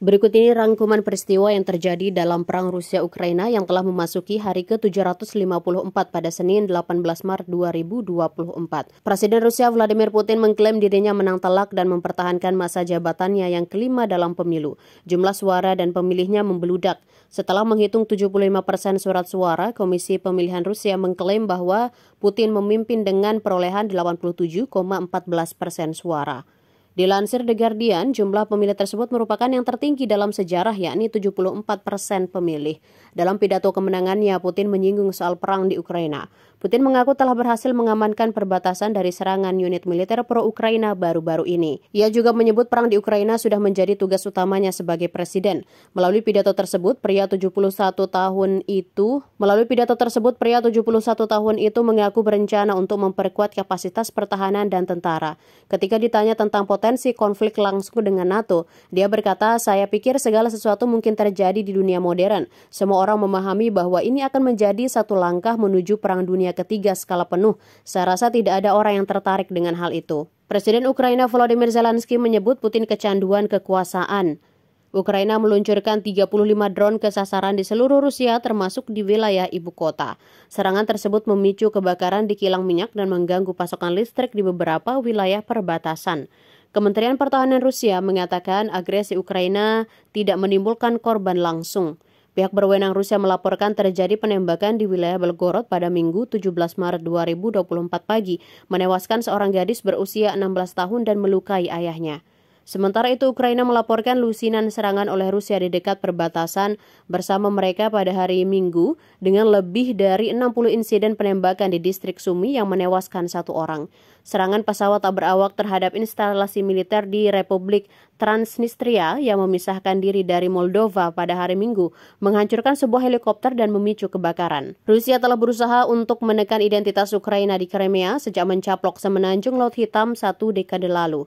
Berikut ini rangkuman peristiwa yang terjadi dalam Perang Rusia-Ukraina yang telah memasuki hari ke-754 pada Senin 18 Maret 2024. Presiden Rusia Vladimir Putin mengklaim dirinya menang telak dan mempertahankan masa jabatannya yang kelima dalam pemilu. Jumlah suara dan pemilihnya membeludak. Setelah menghitung 75 persen surat suara, Komisi Pemilihan Rusia mengklaim bahwa Putin memimpin dengan perolehan 87,14 persen suara. Dilansir The Guardian, jumlah pemilih tersebut merupakan yang tertinggi dalam sejarah yakni 74 persen pemilih. Dalam pidato kemenangannya, Putin menyinggung soal perang di Ukraina. Putin mengaku telah berhasil mengamankan perbatasan dari serangan unit militer pro-Ukraina baru-baru ini. Ia juga menyebut perang di Ukraina sudah menjadi tugas utamanya sebagai presiden. Melalui pidato tersebut, pria 71 tahun itu, melalui pidato tersebut pria 71 tahun itu mengaku berencana untuk memperkuat kapasitas pertahanan dan tentara. Ketika ditanya tentang potensi konflik langsung dengan NATO, dia berkata, "Saya pikir segala sesuatu mungkin terjadi di dunia modern. Semua orang memahami bahwa ini akan menjadi satu langkah menuju perang dunia dunia ketiga skala penuh. Saya rasa tidak ada orang yang tertarik dengan hal itu. Presiden Ukraina Volodymyr Zelensky menyebut Putin kecanduan kekuasaan. Ukraina meluncurkan 35 drone ke sasaran di seluruh Rusia termasuk di wilayah ibu kota. Serangan tersebut memicu kebakaran di kilang minyak dan mengganggu pasokan listrik di beberapa wilayah perbatasan. Kementerian Pertahanan Rusia mengatakan agresi Ukraina tidak menimbulkan korban langsung. Pihak berwenang Rusia melaporkan terjadi penembakan di wilayah Belgorod pada Minggu 17 Maret 2024 pagi, menewaskan seorang gadis berusia 16 tahun dan melukai ayahnya. Sementara itu, Ukraina melaporkan lusinan serangan oleh Rusia di dekat perbatasan bersama mereka pada hari Minggu dengan lebih dari 60 insiden penembakan di distrik Sumi yang menewaskan satu orang. Serangan pesawat tak berawak terhadap instalasi militer di Republik Transnistria yang memisahkan diri dari Moldova pada hari Minggu menghancurkan sebuah helikopter dan memicu kebakaran. Rusia telah berusaha untuk menekan identitas Ukraina di Crimea sejak mencaplok semenanjung Laut Hitam satu dekade lalu.